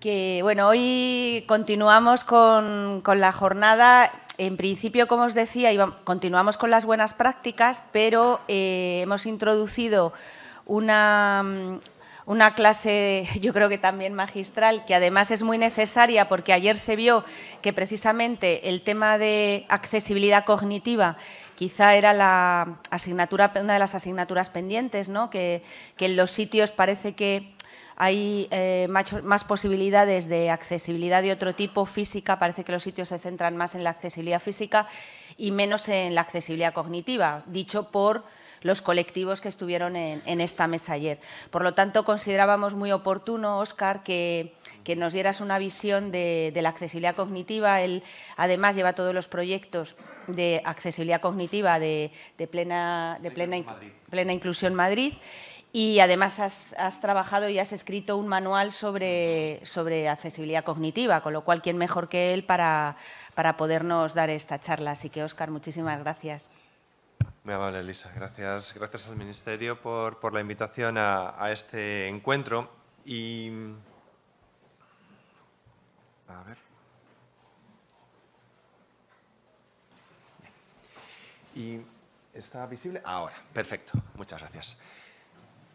que bueno, hoy continuamos con, la jornada. En principio, como os decía, continuamos con las buenas prácticas, pero eh, hemos introducido una, una clase, yo creo que también magistral, que además es muy necesaria porque ayer se vio que precisamente el tema de accesibilidad cognitiva quizá era la asignatura, una de las asignaturas pendientes, ¿no? que en los sitios parece que hay eh, más, posibilidades de accesibilidad de otro tipo, física, parece que los sitios se centran más en la accesibilidad física y menos en la accesibilidad cognitiva, dicho por los colectivos que estuvieron en, esta mesa ayer. Por lo tanto, considerábamos muy oportuno, Óscar, que, nos dieras una visión de, la accesibilidad cognitiva. Él, además, lleva todos los proyectos de accesibilidad cognitiva de, Plena inclusión Madrid y además has, trabajado y has escrito un manual sobre, accesibilidad cognitiva, con lo cual, ¿quién mejor que él para, podernos dar esta charla? Así que, Óscar, muchísimas gracias. Muy amable, Elisa. Gracias, gracias al Ministerio por, por la invitación a, este encuentro. ¿Y está visible? Ahora, perfecto. Muchas gracias.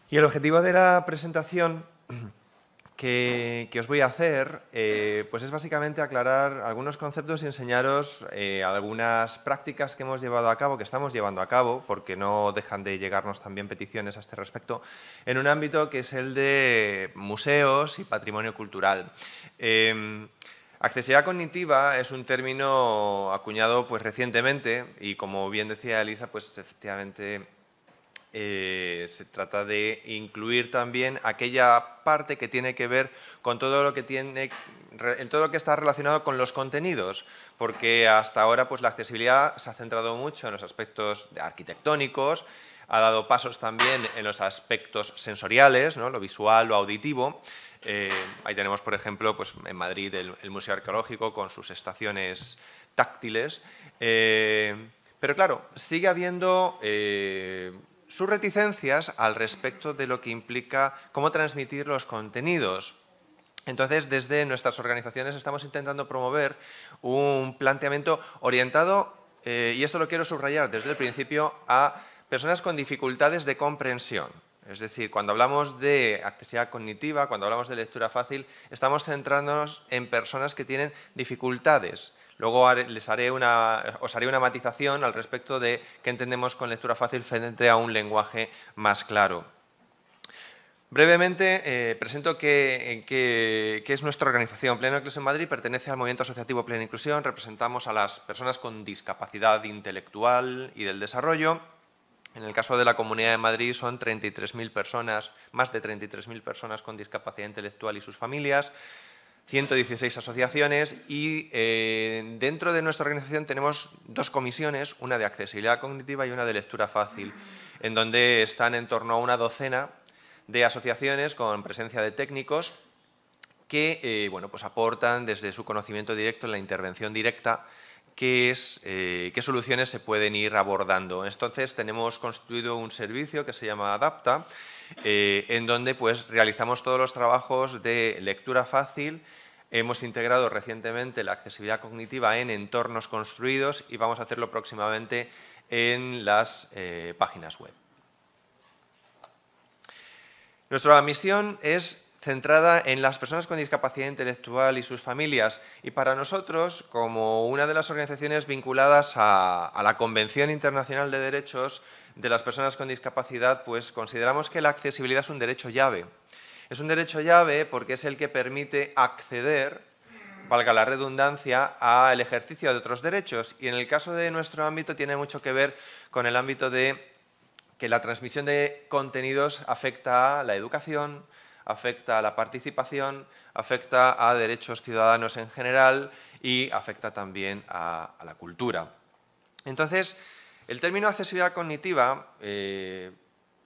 Y el objetivo de la presentación que, os voy a hacer eh, pues es básicamente aclarar algunos conceptos y enseñaros eh, algunas prácticas que hemos llevado a cabo, que estamos llevando a cabo, porque no dejan de llegarnos también peticiones a este respecto, en un ámbito que es el de museos y patrimonio cultural. Em, accesibilidad cognitiva es un término acuñado pues, recientemente y como bien decía Elisa, pues efectivamente eh, se trata de incluir también aquella parte que tiene que ver con todo lo que tiene todo lo que está relacionado con los contenidos, porque hasta ahora pues la accesibilidad se ha centrado mucho en los aspectos arquitectónicos, ha dado pasos también en los aspectos sensoriales, ¿no? lo visual, lo auditivo. Eh, ahí tenemos, por ejemplo, pues en Madrid el, Museo Arqueológico con sus estaciones táctiles. Eh, pero claro, sigue habiendo sus reticencias al respecto de lo que implica cómo transmitir los contenidos. Entonces, desde nuestras organizaciones estamos intentando promover un planteamiento orientado, eh, y esto lo quiero subrayar desde el principio, a personas con dificultades de comprensión. Es decir, cuando hablamos de accesibilidad cognitiva, cuando hablamos de lectura fácil, estamos centrándonos en personas que tienen dificultades Luego les haré una, os haré una matización al respecto de qué entendemos con lectura fácil frente a un lenguaje más claro. Brevemente, eh, presento qué es nuestra organización. Pleno Inclusión Madrid pertenece al movimiento asociativo Plena Inclusión. Representamos a las personas con discapacidad intelectual y del desarrollo. En el caso de la Comunidad de Madrid son 33.000 personas, más de 33.000 personas con discapacidad intelectual y sus familias. 116 asociaciones y eh, dentro de nuestra organización tenemos dos comisiones, una de accesibilidad cognitiva y una de lectura fácil, en donde están en torno a una docena de asociaciones con presencia de técnicos que eh, bueno, pues aportan desde su conocimiento directo en la intervención directa eh, qué, soluciones se pueden ir abordando. Entonces tenemos construido un servicio que se llama Adapta, eh, en donde pues, realizamos todos los trabajos de lectura fácil, Hemos integrado recientemente la accesibilidad cognitiva en entornos construidos y vamos a hacerlo próximamente en las eh, páginas web. Nuestra misión es centrada en las personas con discapacidad intelectual y sus familias. Y para nosotros, como una de las organizaciones vinculadas a, la Convención Internacional de Derechos de las Personas con Discapacidad, pues consideramos que la accesibilidad es un derecho llave. Es un derecho llave porque es el que permite acceder, valga la redundancia, al ejercicio de otros derechos. Y en el caso de nuestro ámbito tiene mucho que ver con el ámbito de que la transmisión de contenidos afecta a la educación, afecta a la participación, afecta a derechos ciudadanos en general y afecta también a, la cultura. Entonces, el término accesibilidad cognitiva, eh,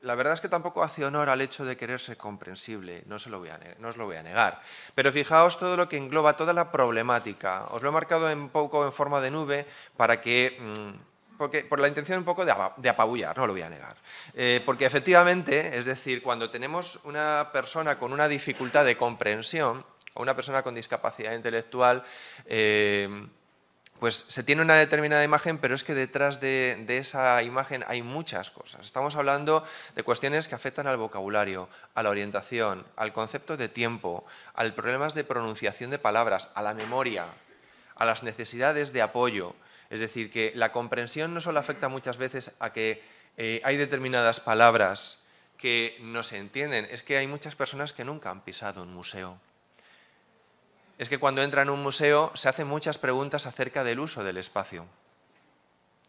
la verdad es que tampoco hace honor al hecho de querer ser comprensible, no, se lo voy a, no os lo voy a negar. Pero fijaos todo lo que engloba, toda la problemática. Os lo he marcado un poco en forma de nube para que mm, por la intención un poco de, apabullar, no lo voy a negar. Eh, porque efectivamente, es decir, cuando tenemos una persona con una dificultad de comprensión, o una persona con discapacidad intelectual, eh, pues se tiene una determinada imagen, pero es que detrás de, esa imagen hay muchas cosas. Estamos hablando de cuestiones que afectan al vocabulario, a la orientación, al concepto de tiempo, al problemas de pronunciación de palabras, a la memoria, a las necesidades de apoyo, es decir, que la comprensión no solo afecta muchas veces a que eh, hay determinadas palabras que no se entienden, es que hay muchas personas que nunca han pisado un museo. Es que cuando entran en un museo se hacen muchas preguntas acerca del uso del espacio.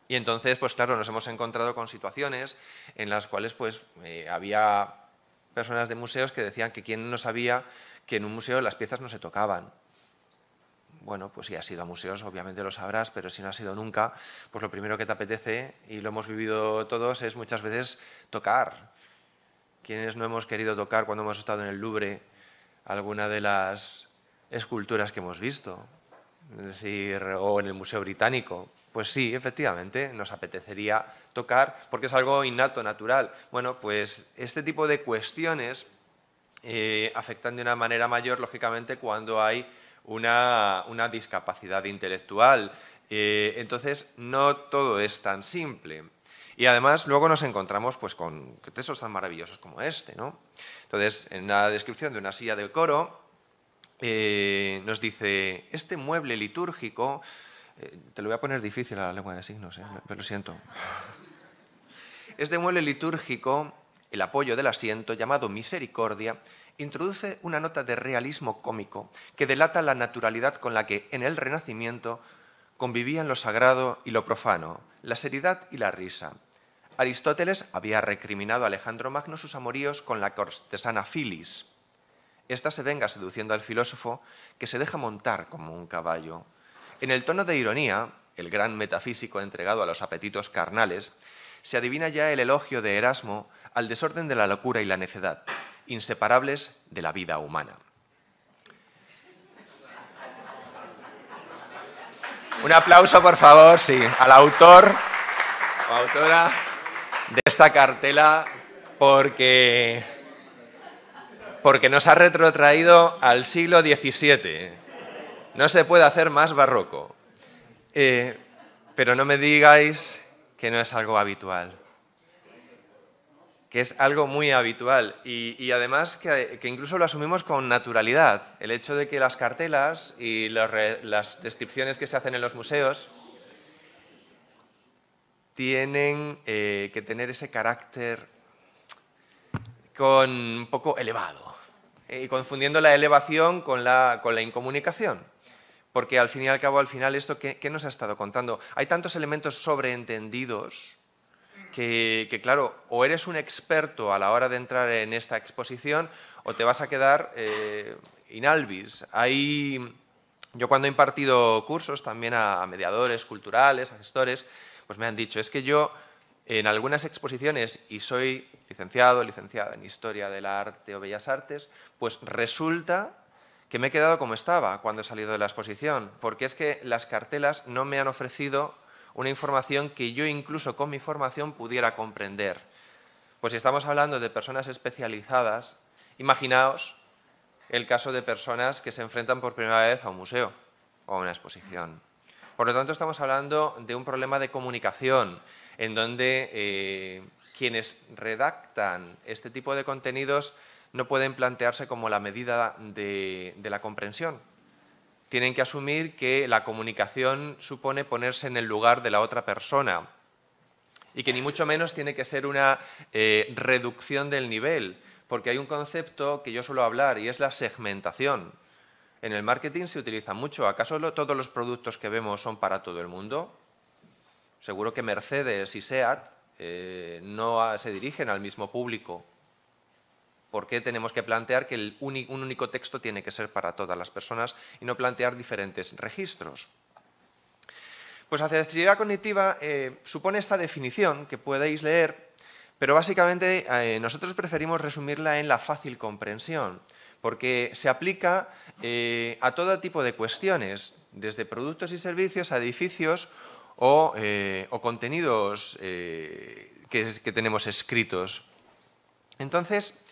Y entonces, pues claro, nos hemos encontrado con situaciones en las cuales pues, eh, había personas de museos que decían que quien no sabía que en un museo las piezas no se tocaban bueno, pues si has ido a museos, obviamente lo sabrás, pero si no has ido nunca, pues lo primero que te apetece, y lo hemos vivido todos, es muchas veces tocar. Quienes no hemos querido tocar cuando hemos estado en el Louvre alguna de las esculturas que hemos visto? Es decir, o en el Museo Británico. Pues sí, efectivamente, nos apetecería tocar porque es algo innato, natural. Bueno, pues este tipo de cuestiones eh, afectan de una manera mayor, lógicamente, cuando hay una, una discapacidad intelectual. Eh, entonces, no todo es tan simple. Y además luego nos encontramos pues, con textos tan maravillosos como este. ¿no? Entonces, en la descripción de una silla del coro, eh, nos dice, este mueble litúrgico, eh, te lo voy a poner difícil a la lengua de signos, pero lo siento. Este mueble litúrgico, el apoyo del asiento, llamado misericordia, introduce una nota de realismo cómico que delata la naturalidad con la que en el Renacimiento convivían lo sagrado y lo profano, la seriedad y la risa. Aristóteles había recriminado a Alejandro Magno sus amoríos con la cortesana Filis. Esta se venga seduciendo al filósofo que se deja montar como un caballo. En el tono de ironía, el gran metafísico entregado a los apetitos carnales, se adivina ya el elogio de Erasmo al desorden de la locura y la necedad, inseparables de la vida humana. Un aplauso, por favor, sí, al autor o autora de esta cartela porque, porque nos ha retrotraído al siglo XVII. No se puede hacer más barroco. Eh, pero no me digáis que no es algo habitual que es algo muy habitual y, además que, incluso lo asumimos con naturalidad. El hecho de que las cartelas y las descripciones que se hacen en los museos tienen eh, que tener ese carácter con un poco elevado eh, y confundiendo la elevación con la, con la incomunicación. Porque al fin y al cabo, al final, esto, qué nos ha estado contando? Hay tantos elementos sobreentendidos que, claro, o eres un experto a la hora de entrar en esta exposición o te vas a quedar eh, albis. yo cuando he impartido cursos también a, mediadores culturales, a gestores, pues me han dicho, es que yo en algunas exposiciones, y soy licenciado, licenciada en Historia del Arte o Bellas Artes, pues resulta que me he quedado como estaba cuando he salido de la exposición, porque es que las cartelas no me han ofrecido una información que yo incluso con mi formación pudiera comprender. Pues si estamos hablando de personas especializadas, imaginaos el caso de personas que se enfrentan por primera vez a un museo o a una exposición. Por lo tanto, estamos hablando de un problema de comunicación, en donde eh, quienes redactan este tipo de contenidos no pueden plantearse como la medida de la comprensión, tienen que asumir que la comunicación supone ponerse en el lugar de la otra persona y que ni mucho menos tiene que ser una eh, reducción del nivel, porque hay un concepto que yo suelo hablar y es la segmentación. En el marketing se utiliza mucho. ¿Acaso todos los productos que vemos son para todo el mundo? Seguro que Mercedes y SEAT eh, no se dirigen al mismo público. ¿Por qué tenemos que plantear que un único texto tiene que ser para todas las personas y no plantear diferentes registros? Pues accesibilidad cognitiva eh, supone esta definición que podéis leer, pero básicamente eh, nosotros preferimos resumirla en la fácil comprensión, porque se aplica eh, a todo tipo de cuestiones, desde productos y servicios a edificios o, contenidos que, que tenemos escritos. Entonces,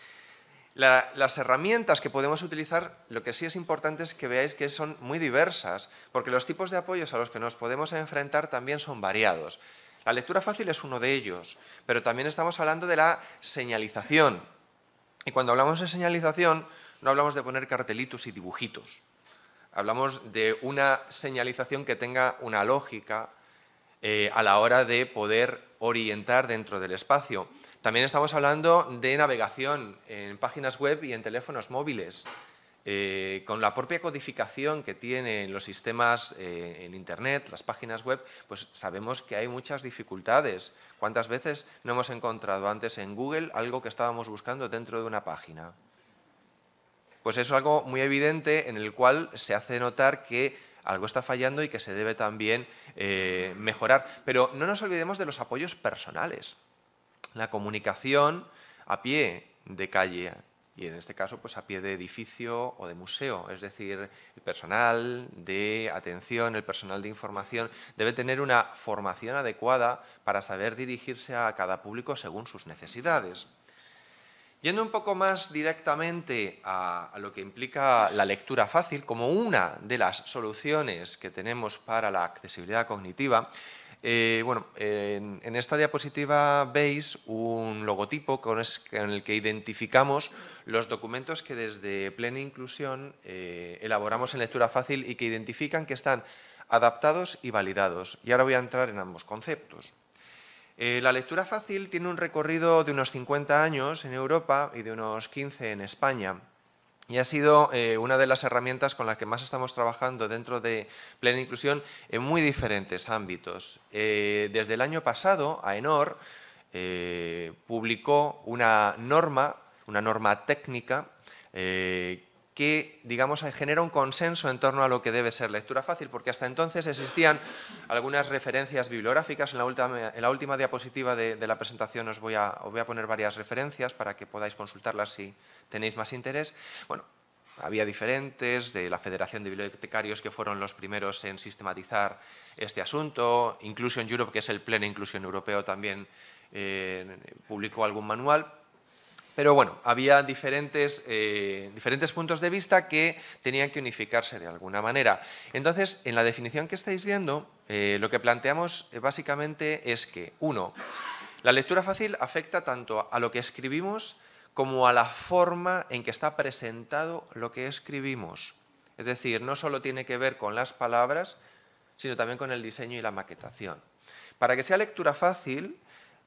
las herramientas que podemos utilizar, lo que sí es importante es que veáis que son muy diversas, porque los tipos de apoyos a los que nos podemos enfrentar también son variados. La lectura fácil es uno de ellos, pero también estamos hablando de la señalización. Y cuando hablamos de señalización, no hablamos de poner cartelitos y dibujitos. Hablamos de una señalización que tenga una lógica eh, a la hora de poder orientar dentro del espacio. También estamos hablando de navegación en páginas web y en teléfonos móviles. Eh, con la propia codificación que tienen los sistemas eh, en Internet, las páginas web, pues sabemos que hay muchas dificultades. ¿Cuántas veces no hemos encontrado antes en Google algo que estábamos buscando dentro de una página? Pues eso es algo muy evidente en el cual se hace notar que algo está fallando y que se debe también eh, mejorar. Pero no nos olvidemos de los apoyos personales la comunicación a pie de calle y en este caso pues a pie de edificio o de museo, es decir, el personal de atención, el personal de información debe tener una formación adecuada para saber dirigirse a cada público según sus necesidades. Yendo un poco más directamente a, a, lo que implica la lectura fácil como una de las soluciones que tenemos para la accesibilidad cognitiva, eh, bueno, en, esta diapositiva veis un logotipo con, el que identificamos los documentos que desde Plena Inclusión eh, elaboramos en lectura fácil y que identifican que están adaptados y validados. Y ahora voy a entrar en ambos conceptos. Eh, la lectura fácil tiene un recorrido de unos 50 años en Europa y de unos 15 en España. Y ha sido eh, una de las herramientas con las que más estamos trabajando dentro de Plena Inclusión en muy diferentes ámbitos. Eh, desde el año pasado, AENOR eh, publicó una norma, una norma técnica, que, digamos, genera un consenso en torno a lo que debe ser lectura fácil, porque hasta entonces existían algunas referencias bibliográficas. En la última, en la última diapositiva de, la presentación os voy, a, voy a poner varias referencias para que podáis consultarlas si tenéis más interés. Bueno, había diferentes, de la Federación de Bibliotecarios que fueron los primeros en sistematizar este asunto, Inclusion Europe, que es el pleno Inclusión Europeo, también eh, publicó algún manual, pero bueno, había diferentes, eh, diferentes puntos de vista que tenían que unificarse de alguna manera. Entonces, en la definición que estáis viendo, eh, lo que planteamos eh, básicamente es que, uno, la lectura fácil afecta tanto a lo que escribimos como a la forma en que está presentado lo que escribimos. Es decir, no solo tiene que ver con las palabras, sino también con el diseño y la maquetación. Para que sea lectura fácil,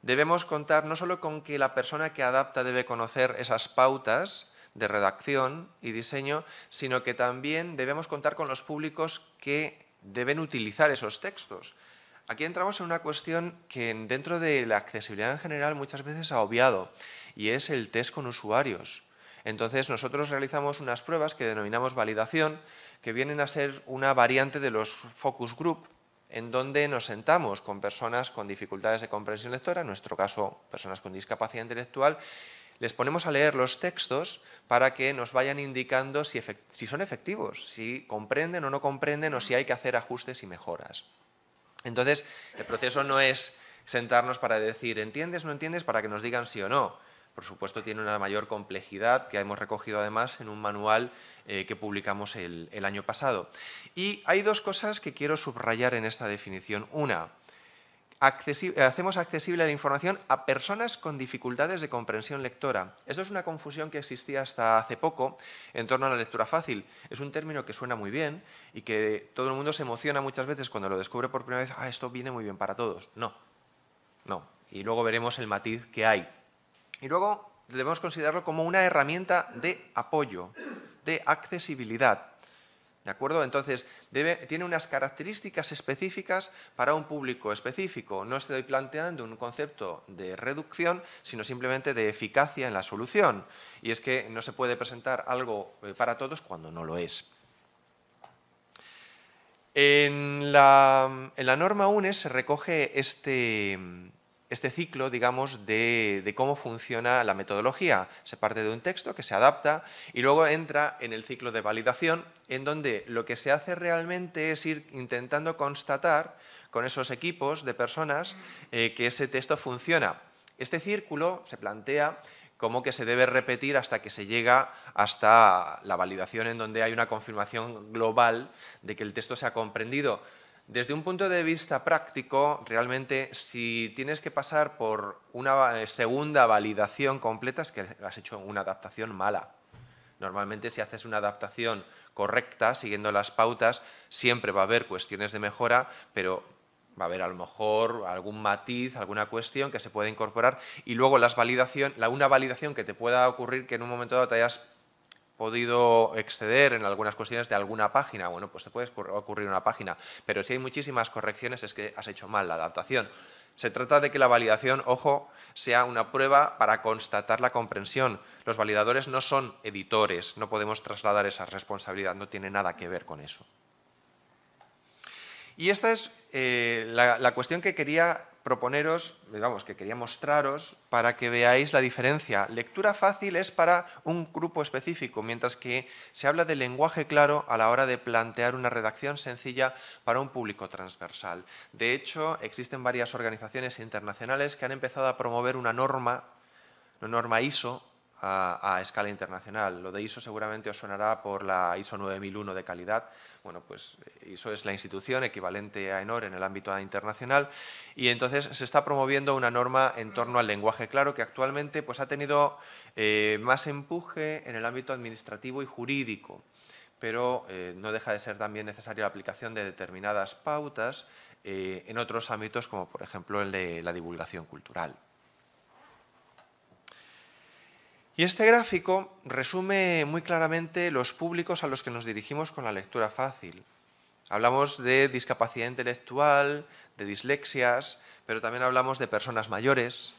debemos contar no solo con que la persona que adapta debe conocer esas pautas de redacción y diseño, sino que también debemos contar con los públicos que deben utilizar esos textos. Aquí entramos en una cuestión que dentro de la accesibilidad en general muchas veces ha obviado, y es el test con usuarios. Entonces nosotros realizamos unas pruebas que denominamos validación, que vienen a ser una variante de los focus group, en donde nos sentamos con personas con dificultades de comprensión lectora, en nuestro caso personas con discapacidad intelectual, les ponemos a leer los textos para que nos vayan indicando si, son efectivos, si comprenden o no comprenden o si hay que hacer ajustes y mejoras. Entonces, el proceso no es sentarnos para decir, ¿entiendes o no entiendes? para que nos digan sí o no por supuesto, tiene una mayor complejidad que hemos recogido además en un manual eh, que publicamos el, año pasado. Y hay dos cosas que quiero subrayar en esta definición. Una, hacemos accesible la información a personas con dificultades de comprensión lectora. Esto es una confusión que existía hasta hace poco en torno a la lectura fácil. Es un término que suena muy bien y que todo el mundo se emociona muchas veces cuando lo descubre por primera vez. Ah, esto viene muy bien para todos. No, no. Y luego veremos el matiz que hay. Y luego debemos considerarlo como una herramienta de apoyo, de accesibilidad. ¿De acuerdo? Entonces, tiene unas características específicas para un público específico. No estoy planteando un concepto de reducción, sino simplemente de eficacia en la solución. Y es que no se puede presentar algo eh, para todos cuando no lo es. En la, en la norma UNES se recoge este, este ciclo, digamos, de, cómo funciona la metodología. Se parte de un texto que se adapta y luego entra en el ciclo de validación, en donde lo que se hace realmente es ir intentando constatar con esos equipos de personas eh, que ese texto funciona. Este círculo se plantea como que se debe repetir hasta que se llega hasta la validación en donde hay una confirmación global de que el texto se ha comprendido desde un punto de vista práctico, realmente si tienes que pasar por una eh, segunda validación completa es que has hecho una adaptación mala. Normalmente si haces una adaptación correcta, siguiendo las pautas, siempre va a haber cuestiones de mejora, pero va a haber a lo mejor algún matiz, alguna cuestión que se puede incorporar y luego las validación, la, una validación que te pueda ocurrir que en un momento dado te hayas podido exceder en algunas cuestiones de alguna página, bueno, pues te puede ocurrir una página, pero si hay muchísimas correcciones es que has hecho mal la adaptación. Se trata de que la validación, ojo, sea una prueba para constatar la comprensión. Los validadores no son editores, no podemos trasladar esa responsabilidad, no tiene nada que ver con eso. Y esta es eh, la, cuestión que quería proponeros, digamos, que quería mostraros para que veáis la diferencia. Lectura fácil es para un grupo específico, mientras que se habla de lenguaje claro a la hora de plantear una redacción sencilla para un público transversal. De hecho, existen varias organizaciones internacionales que han empezado a promover una norma, una norma ISO, a, escala internacional. Lo de ISO seguramente os sonará por la ISO 9001 de calidad, bueno, pues eh, eso es la institución equivalente a ENOR en el ámbito internacional y entonces se está promoviendo una norma en torno al lenguaje claro que actualmente pues, ha tenido eh, más empuje en el ámbito administrativo y jurídico, pero eh, no deja de ser también necesaria la aplicación de determinadas pautas en otros ámbitos como por ejemplo el de la divulgación cultural. Y este gráfico resume muy claramente los públicos a los que nos dirigimos con la lectura fácil. Hablamos de discapacidad intelectual, de dislexias, pero también hablamos de personas mayores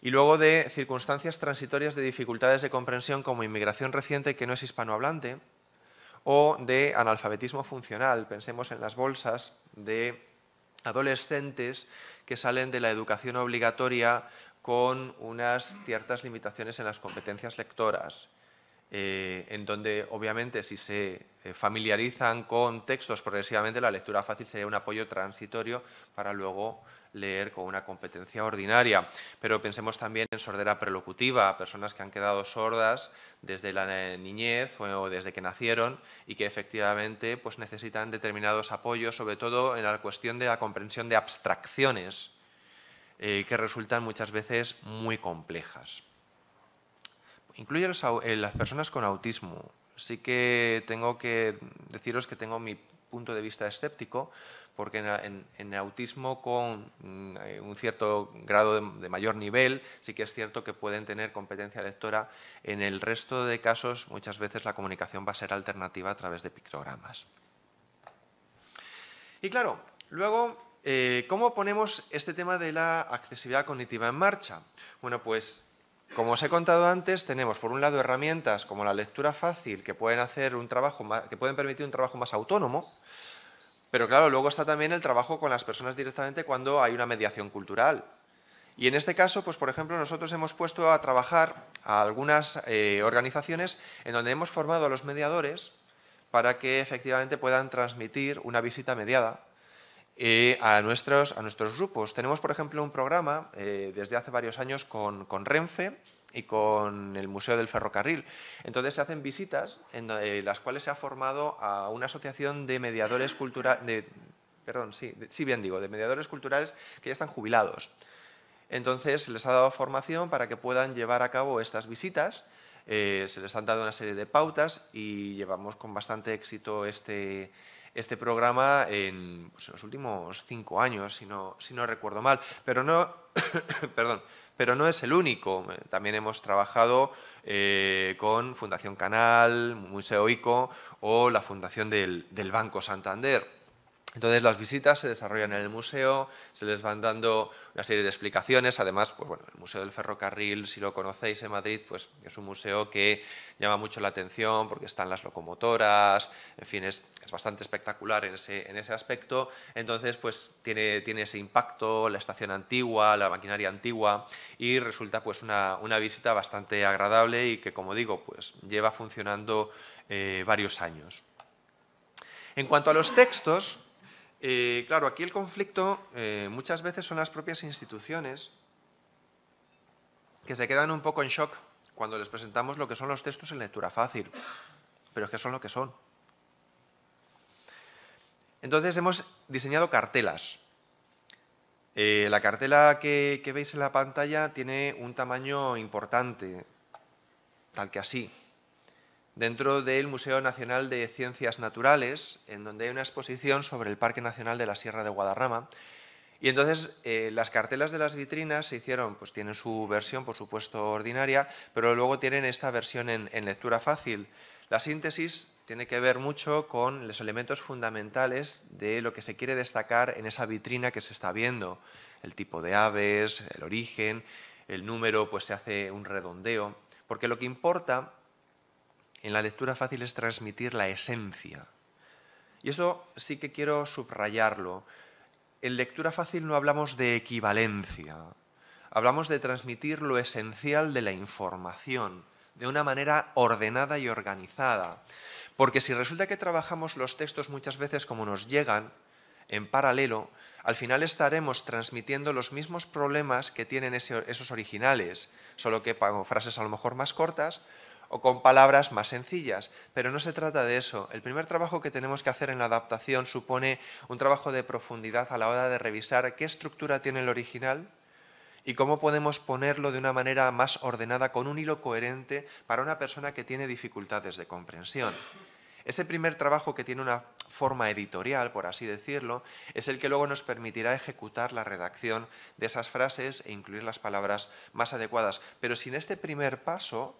y luego de circunstancias transitorias de dificultades de comprensión como inmigración reciente que no es hispanohablante o de analfabetismo funcional. Pensemos en las bolsas de adolescentes que salen de la educación obligatoria con unas ciertas limitaciones en las competencias lectoras, eh, en donde obviamente si se eh, familiarizan con textos progresivamente la lectura fácil sería un apoyo transitorio para luego leer con una competencia ordinaria. Pero pensemos también en sordera prelocutiva, personas que han quedado sordas desde la eh, niñez o desde que nacieron y que efectivamente pues, necesitan determinados apoyos, sobre todo en la cuestión de la comprensión de abstracciones eh, que resultan muchas veces muy complejas. Incluye a eh, las personas con autismo. Sí que tengo que deciros que tengo mi punto de vista escéptico, porque en, autismo con mm, eh, un cierto grado de, de, mayor nivel, sí que es cierto que pueden tener competencia lectora. En el resto de casos, muchas veces la comunicación va a ser alternativa a través de pictogramas. Y claro, luego eh, ¿Cómo ponemos este tema de la accesibilidad cognitiva en marcha? Bueno, pues como os he contado antes, tenemos por un lado herramientas como la lectura fácil que pueden, hacer un trabajo que pueden permitir un trabajo más autónomo, pero claro, luego está también el trabajo con las personas directamente cuando hay una mediación cultural. Y en este caso, pues por ejemplo, nosotros hemos puesto a trabajar a algunas eh, organizaciones en donde hemos formado a los mediadores para que efectivamente puedan transmitir una visita mediada a, nuestros, a nuestros grupos. Tenemos, por ejemplo, un programa eh, desde hace varios años con, con Renfe, y con el Museo del Ferrocarril. Entonces se hacen visitas en eh, las cuales se ha formado a una asociación de mediadores culturales, perdón, sí, sí bien digo, de mediadores culturales que ya están jubilados. Entonces se les ha dado formación para que puedan llevar a cabo estas visitas, eh, se les han dado una serie de pautas y llevamos con bastante éxito este, este programa pues, en, los últimos cinco años, si no, recuerdo mal. Pero no, perdón, pero no es el único. También hemos trabajado eh, con Fundación Canal, Museo ICO o la Fundación del Banco Santander. Entonces las visitas se desarrollan en el museo, se les van dando una serie de explicaciones. Además, pues bueno, el Museo del Ferrocarril, si lo conocéis en Madrid, pues es un museo que llama mucho la atención porque están las locomotoras, en fin, es, bastante espectacular en ese, aspecto. Entonces, pues tiene, tiene, ese impacto, la estación antigua, la maquinaria antigua, y resulta pues una, visita bastante agradable y que, como digo, pues lleva funcionando eh, varios años. En cuanto a los textos, eh, claro, aquí el conflicto eh, muchas veces son las propias instituciones que se quedan un poco en shock cuando les presentamos lo que son los textos en lectura fácil, pero es que son lo que son. Entonces hemos diseñado cartelas. Eh, la cartela que veis en la pantalla tiene un tamaño importante, tal que así, dentro del Museo Nacional de Ciencias Naturales, en donde hay una exposición sobre el Parque Nacional de la Sierra de Guadarrama. Y entonces eh, las cartelas de las vitrinas se hicieron, pues tienen su versión, por supuesto, ordinaria, pero luego tienen esta versión en lectura fácil. La síntesis tiene que ver mucho con los elementos fundamentales de lo que se quiere destacar en esa vitrina que se está viendo. El tipo de aves, el origen, el número, pues se hace un redondeo. Porque lo que importa en la lectura fácil es transmitir la esencia. Y esto sí que quiero subrayarlo. En lectura fácil no hablamos de equivalencia, hablamos de transmitir lo esencial de la información de una manera ordenada y organizada. Porque si resulta que trabajamos los textos muchas veces como nos llegan, en paralelo, al final estaremos transmitiendo los mismos problemas que tienen esos originales, solo que con frases a lo mejor más cortas o con palabras más sencillas. Pero no se trata de eso. El primer trabajo que tenemos que hacer en la adaptación supone un trabajo de profundidad a la hora de revisar qué estructura tiene el original y cómo podemos ponerlo de una manera más ordenada, con un hilo coherente para una persona que tiene dificultades de comprensión. Ese primer trabajo que tiene una forma editorial, por así decirlo, es el que luego nos permitirá ejecutar la redacción de esas frases e incluir las palabras más adecuadas. Pero sin este primer paso,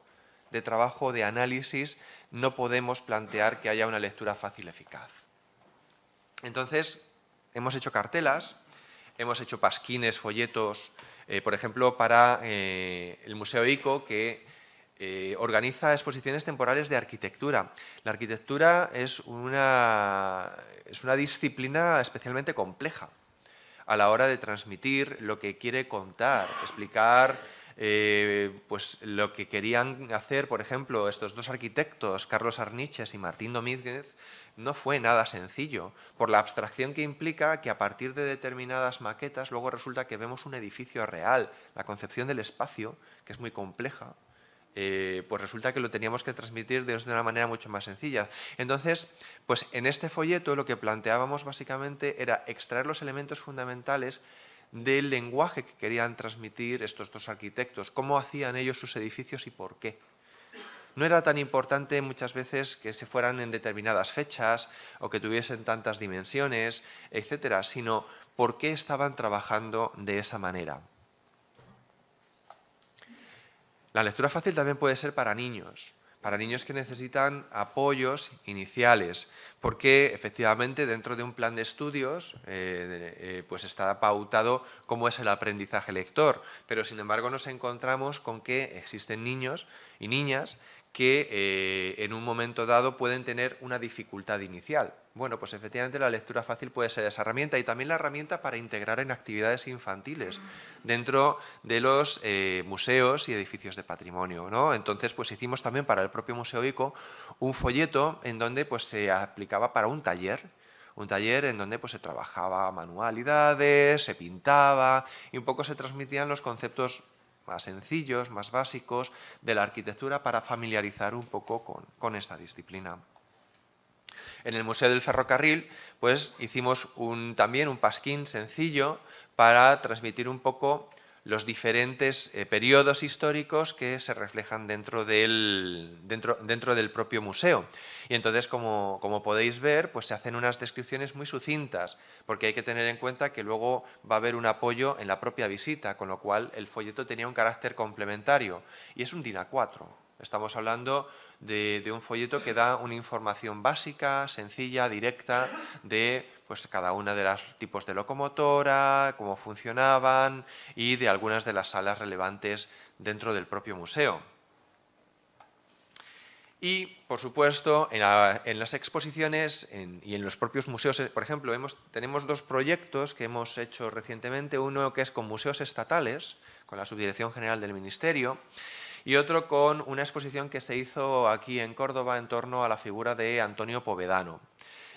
de trabajo, de análisis, no podemos plantear que haya una lectura fácil eficaz. Entonces, hemos hecho cartelas, hemos hecho pasquines, folletos, eh, por ejemplo, para eh, el Museo ICO, que eh, organiza exposiciones temporales de arquitectura. La arquitectura es una, es una disciplina especialmente compleja a la hora de transmitir lo que quiere contar, explicar eh, pues lo que querían hacer, por ejemplo, estos dos arquitectos, Carlos Arniches y Martín Domínguez, no fue nada sencillo, por la abstracción que implica que a partir de determinadas maquetas luego resulta que vemos un edificio real. La concepción del espacio, que es muy compleja, eh, pues resulta que lo teníamos que transmitir de una manera mucho más sencilla. Entonces, pues en este folleto lo que planteábamos básicamente era extraer los elementos fundamentales del lenguaje que querían transmitir estos dos arquitectos, cómo hacían ellos sus edificios y por qué. No era tan importante muchas veces que se fueran en determinadas fechas o que tuviesen tantas dimensiones, etcétera, sino por qué estaban trabajando de esa manera. La lectura fácil también puede ser para niños para niños que necesitan apoyos iniciales, porque efectivamente dentro de un plan de estudios eh, eh, pues está pautado cómo es el aprendizaje lector, pero sin embargo nos encontramos con que existen niños y niñas que eh, en un momento dado pueden tener una dificultad inicial. Bueno, pues efectivamente la lectura fácil puede ser esa herramienta y también la herramienta para integrar en actividades infantiles dentro de los eh, museos y edificios de patrimonio. ¿no? Entonces, pues hicimos también para el propio Museo ICO un folleto en donde pues, se aplicaba para un taller un taller en donde pues, se trabajaba manualidades, se pintaba y un poco se transmitían los conceptos más sencillos, más básicos de la arquitectura para familiarizar un poco con esta disciplina en el Museo del Ferrocarril, pues hicimos también un pasquín sencillo para transmitir un poco los diferentes eh, periodos históricos que se reflejan dentro del, propio museo. Y entonces, como, podéis ver, pues se hacen unas descripciones muy sucintas, porque hay que tener en cuenta que luego va a haber un apoyo en la propia visita, con lo cual el folleto tenía un carácter complementario. Y es un DIN A4, Estamos hablando de, un folleto que da una información básica, sencilla, directa, de pues, cada una de los tipos de locomotora, cómo funcionaban y de algunas de las salas relevantes dentro del propio museo. Y, por supuesto, en, las exposiciones y en los propios museos, por ejemplo, tenemos dos proyectos que hemos hecho recientemente, uno que es con museos estatales, con la Subdirección General del Ministerio, y otro con una exposición que se hizo aquí en Córdoba en torno a la figura de Antonio Povedano.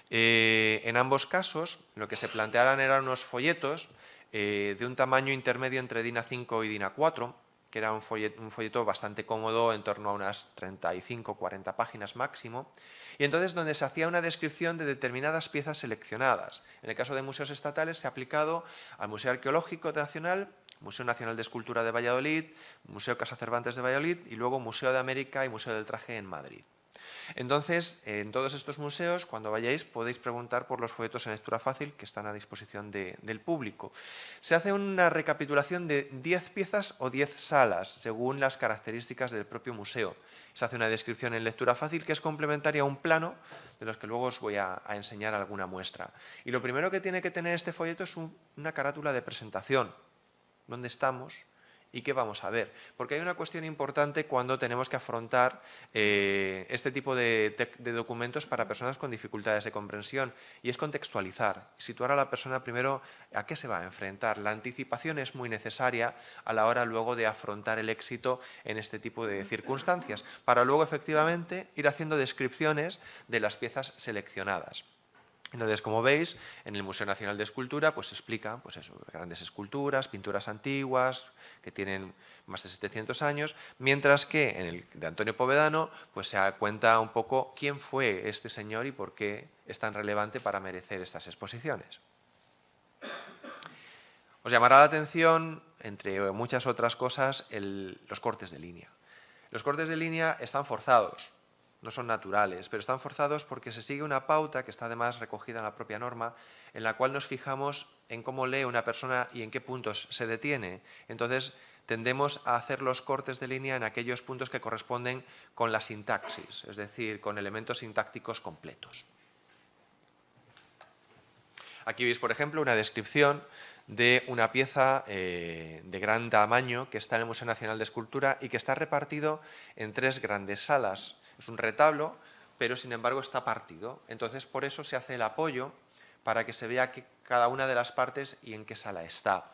Eh, en ambos casos, lo que se plantearan eran unos folletos eh, de un tamaño intermedio entre DINA 5 y DINA 4, que era un un folleto bastante cómodo, en torno a unas 35-40 páginas máximo, y entonces donde se hacía una descripción de determinadas piezas seleccionadas. En el caso de museos estatales se ha aplicado al Museo Arqueológico Nacional Museo Nacional de Escultura de Valladolid, Museo Casa Cervantes de Valladolid y luego Museo de América y Museo del Traje en Madrid. Entonces, en todos estos museos, cuando vayáis, podéis preguntar por los folletos en lectura fácil que están a disposición del público. Se hace una recapitulación de 10 piezas o 10 salas, según las características del propio museo. Se hace una descripción en lectura fácil que es complementaria a un plano de los que luego os voy a, enseñar alguna muestra. Y lo primero que tiene que tener este folleto es una carátula de presentación, dónde estamos y qué vamos a ver. Porque hay una cuestión importante cuando tenemos que afrontar eh, este tipo de, de, documentos para personas con dificultades de comprensión y es contextualizar, situar a la persona primero a qué se va a enfrentar. La anticipación es muy necesaria a la hora luego de afrontar el éxito en este tipo de circunstancias, para luego efectivamente ir haciendo descripciones de las piezas seleccionadas. Entonces, como veis, en el Museo Nacional de Escultura pues, se explican pues grandes esculturas, pinturas antiguas que tienen más de 700 años, mientras que en el de Antonio Povedano pues, se cuenta un poco quién fue este señor y por qué es tan relevante para merecer estas exposiciones. Os llamará la atención, entre muchas otras cosas, los cortes de línea. Los cortes de línea están forzados, no son naturales, pero están forzados porque se sigue una pauta que está además recogida en la propia norma, en la cual nos fijamos en cómo lee una persona y en qué puntos se detiene. Entonces, tendemos a hacer los cortes de línea en aquellos puntos que corresponden con la sintaxis, es decir, con elementos sintácticos completos. Aquí veis, por ejemplo, una descripción de una pieza eh, de gran tamaño que está en el Museo Nacional de Escultura y que está repartido en tres grandes salas es un retablo, pero sin embargo está partido. Entonces, por eso se hace el apoyo para que se vea que cada una de las partes y en qué sala está.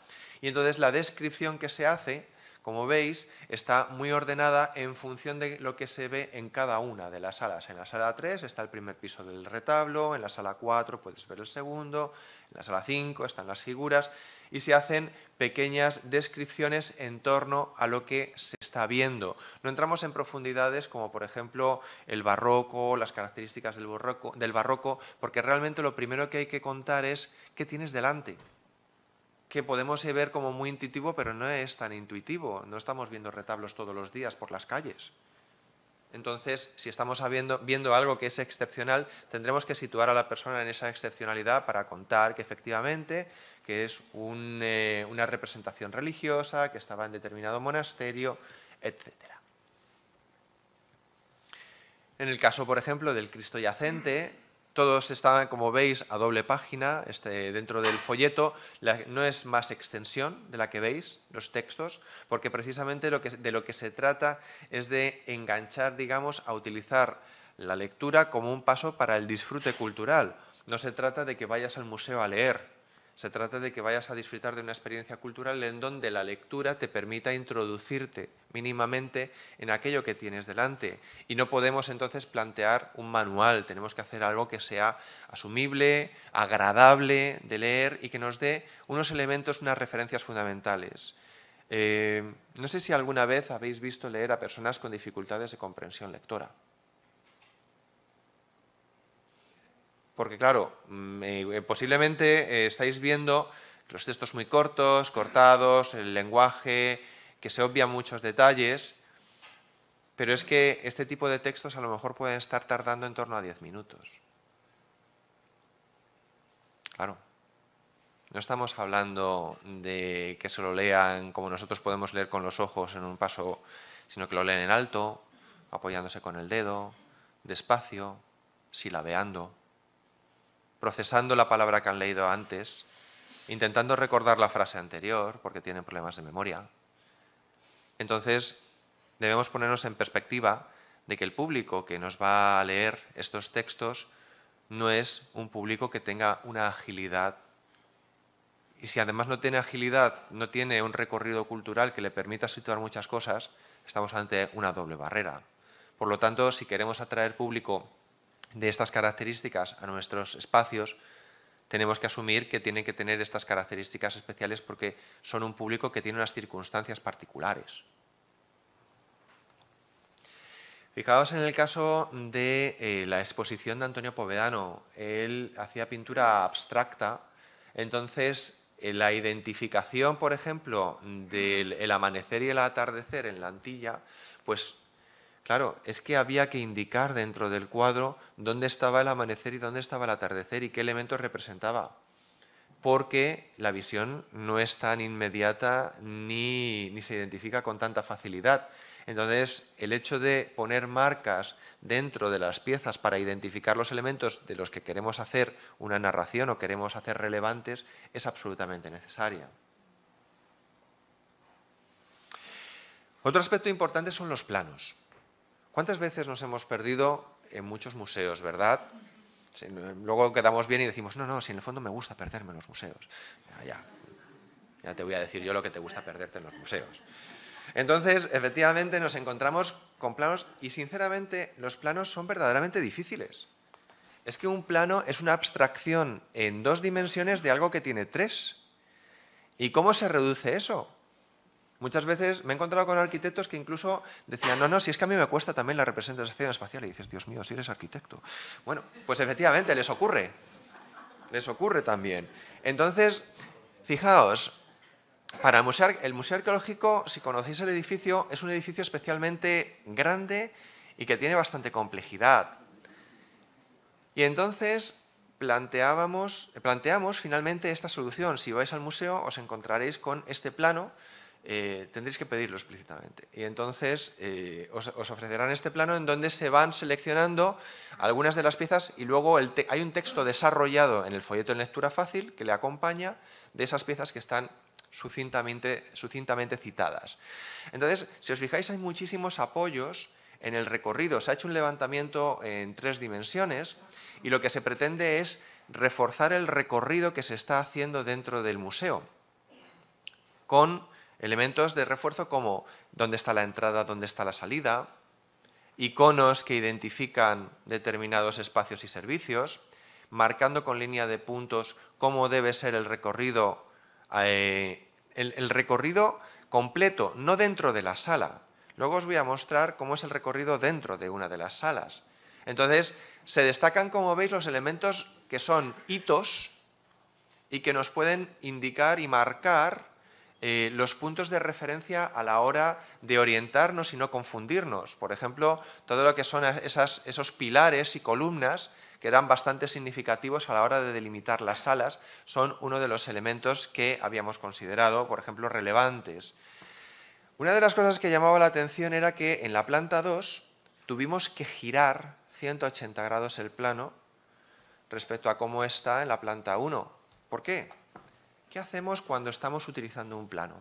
Y entonces la descripción que se hace, como veis, está muy ordenada en función de lo que se ve en cada una de las salas. En la sala 3 está el primer piso del retablo, en la sala 4 puedes ver el segundo, en la sala 5 están las figuras, y se hacen pequeñas descripciones en torno a lo que se está viendo. No entramos en profundidades como por ejemplo el barroco, las características del barroco, porque realmente lo primero que hay que contar es qué tienes delante que podemos ver como muy intuitivo, pero no es tan intuitivo. No estamos viendo retablos todos los días por las calles. Entonces, si estamos viendo, algo que es excepcional, tendremos que situar a la persona en esa excepcionalidad para contar que efectivamente que es eh, una representación religiosa, que estaba en determinado monasterio, etc. En el caso, por ejemplo, del Cristo yacente, todos están, como veis, a doble página, este, dentro del folleto, no es más extensión de la que veis, los textos, porque precisamente de lo que se trata es de enganchar, digamos, a utilizar la lectura como un paso para el disfrute cultural. No se trata de que vayas al museo a leer, se trata de que vayas a disfrutar de una experiencia cultural en donde la lectura te permita introducirte mínimamente en aquello que tienes delante. Y no podemos entonces plantear un manual, tenemos que hacer algo que sea asumible, agradable de leer y que nos dé unos elementos, unas referencias fundamentales. Eh, no sé si alguna vez habéis visto leer a personas con dificultades de comprensión lectora. porque claro, mm, eh, posiblemente eh, estáis viendo los textos muy cortos, cortados, el lenguaje, que se obvia muchos detalles, pero es que este tipo de textos a lo mejor pueden estar tardando en torno a 10 minutos. Claro, no estamos hablando de que se lo lean como nosotros podemos leer con los ojos en un paso, sino que lo leen en alto, apoyándose con el dedo, despacio, silabeando procesando la palabra que han leído antes, intentando recordar la frase anterior, porque tienen problemas de memoria. Entonces, debemos ponernos en perspectiva de que el público que nos va a leer estos textos no es un público que tenga una agilidad. Y si además no tiene agilidad, no tiene un recorrido cultural que le permita situar muchas cosas, estamos ante una doble barrera. Por lo tanto, si queremos atraer público de estas características a nuestros espacios, tenemos que asumir que tienen que tener estas características especiales porque son un público que tiene unas circunstancias particulares. Fijaos en el caso de eh, la exposición de Antonio Povedano. Él hacía pintura abstracta, entonces eh, la identificación, por ejemplo, del amanecer y el atardecer en la Antilla, pues Claro, es que había que indicar dentro del cuadro dónde estaba el amanecer y dónde estaba el atardecer y qué elementos representaba. Porque la visión no es tan inmediata ni, ni se identifica con tanta facilidad. Entonces, el hecho de poner marcas dentro de las piezas para identificar los elementos de los que queremos hacer una narración o queremos hacer relevantes es absolutamente necesaria. Otro aspecto importante son los planos. ¿Cuántas veces nos hemos perdido en muchos museos, verdad? Luego quedamos bien y decimos, no, no, si en el fondo me gusta perderme en los museos. Ya, ya, ya te voy a decir yo lo que te gusta perderte en los museos. Entonces, efectivamente, nos encontramos con planos y, sinceramente, los planos son verdaderamente difíciles. Es que un plano es una abstracción en dos dimensiones de algo que tiene tres. ¿Y cómo se reduce eso? Muchas veces me he encontrado con arquitectos que incluso decían, no, no, si es que a mí me cuesta también la representación espacial. Y dices, Dios mío, si eres arquitecto. Bueno, pues efectivamente, les ocurre. Les ocurre también. Entonces, fijaos, para el museo, arqueológico, si conocéis el edificio, es un edificio especialmente grande y que tiene bastante complejidad. Y entonces planteábamos, planteamos finalmente esta solución. Si vais al museo os encontraréis con este plano eh, tendréis que pedirlo explícitamente. Y entonces eh, os, ofrecerán este plano en donde se van seleccionando algunas de las piezas y luego hay un texto desarrollado en el folleto de lectura fácil que le acompaña de esas piezas que están sucintamente, sucintamente citadas. Entonces, si os fijáis, hay muchísimos apoyos en el recorrido. Se ha hecho un levantamiento en tres dimensiones y lo que se pretende es reforzar el recorrido que se está haciendo dentro del museo con Elementos de refuerzo como dónde está la entrada, dónde está la salida, iconos que identifican determinados espacios y servicios, marcando con línea de puntos cómo debe ser el recorrido, eh, el recorrido completo, no dentro de la sala. Luego os voy a mostrar cómo es el recorrido dentro de una de las salas. Entonces, se destacan, como veis, los elementos que son hitos y que nos pueden indicar y marcar eh, los puntos de referencia a la hora de orientarnos y no confundirnos. Por ejemplo, todo lo que son esos pilares y columnas que eran bastante significativos a la hora de delimitar las salas, son uno de los elementos que habíamos considerado, por ejemplo, relevantes. Una de las cosas que llamaba la atención era que en la planta 2 tuvimos que girar 180 grados el plano respecto a cómo está en la planta 1. ¿Por qué? ¿Qué hacemos cuando estamos utilizando un plano?